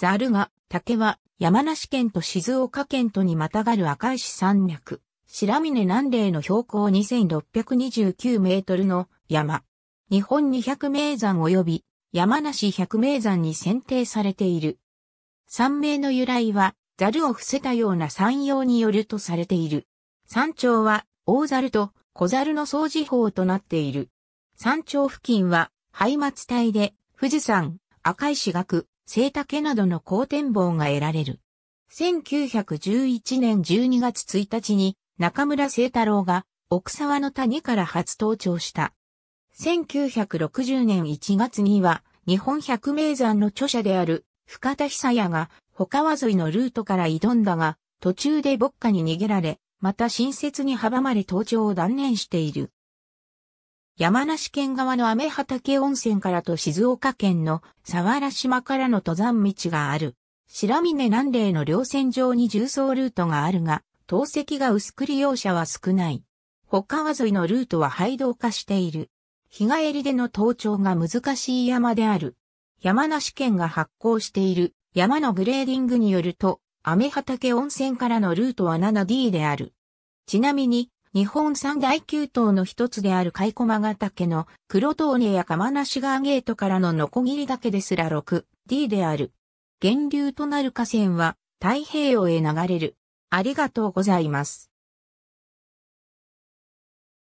ザルが、竹は、山梨県と静岡県とにまたがる赤石山脈、白峰南嶺の標高2629メートルの山。日本200名山及び山梨100名山に選定されている。山名の由来は、ザルを伏せたような山用によるとされている。山頂は、大ザルと小ザルの掃除法となっている。山頂付近は、廃末帯で、富士山、赤石岳、聖竹などの好展望が得られる。1911年12月1日に中村聖太郎が奥沢の谷から初登頂した。1960年1月には日本百名山の著者である深田久也が他川沿いのルートから挑んだが途中で牧歌に逃げられ、また新設に阻まれ登頂を断念している。山梨県側の雨畑温泉からと静岡県の沢原島からの登山道がある。白峰南嶺の稜線上に重装ルートがあるが、透析が薄く利用者は少ない。他川沿いのルートは廃道化している。日帰りでの登頂が難しい山である。山梨県が発行している山のグレーディングによると、雨畑温泉からのルートは 7D である。ちなみに、日本三大急騰の一つである甲斐駒ヶ岳の黒峠や釜無川ゲートからのノコギリ岳ですら 6D である。源流となる河川は太平洋へ流れる。ありがとうございます。